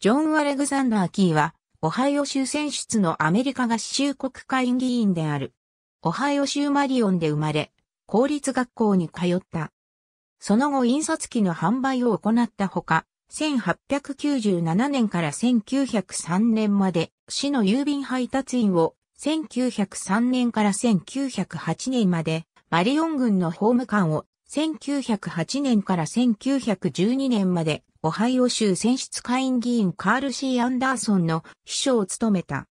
ジョン・アレグサンダー・キーは、オハイオ州選出のアメリカ合衆国会議員である。オハイオ州マリオンで生まれ、公立学校に通った。その後印刷機の販売を行ったほか、1897年から1903年まで市の郵便配達員を、1903年から1908年までマリオン軍の法務官を、1908年から1912年までオハイオ州選出下院議員カール・シー・アンダーソンの秘書を務めた。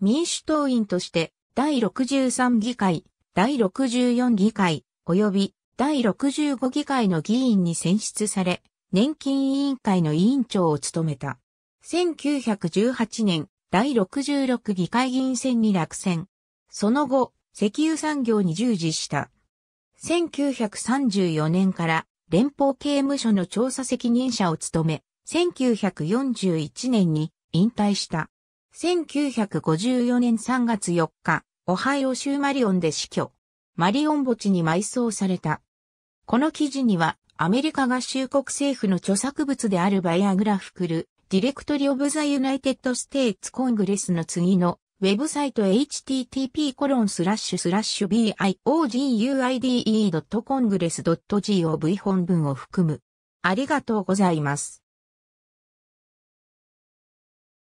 民主党員として、第63議会、第64議会、及び第65議会の議員に選出され、年金委員会の委員長を務めた。1918年、第66議会議員選に落選。その後、石油産業に従事した。1934年から連邦刑務所の調査責任者を務め、1941年に引退した。1954年3月4日、オハイオ州マリオンで死去。マリオン墓地に埋葬された。この記事には、アメリカ合衆国政府の著作物であるバイアグラフクル、ディレクトリオブザユナイテッドステイツコングレスの次のウェブサイト http://bioguide.congress.gov 本文を含む。ありがとうございます。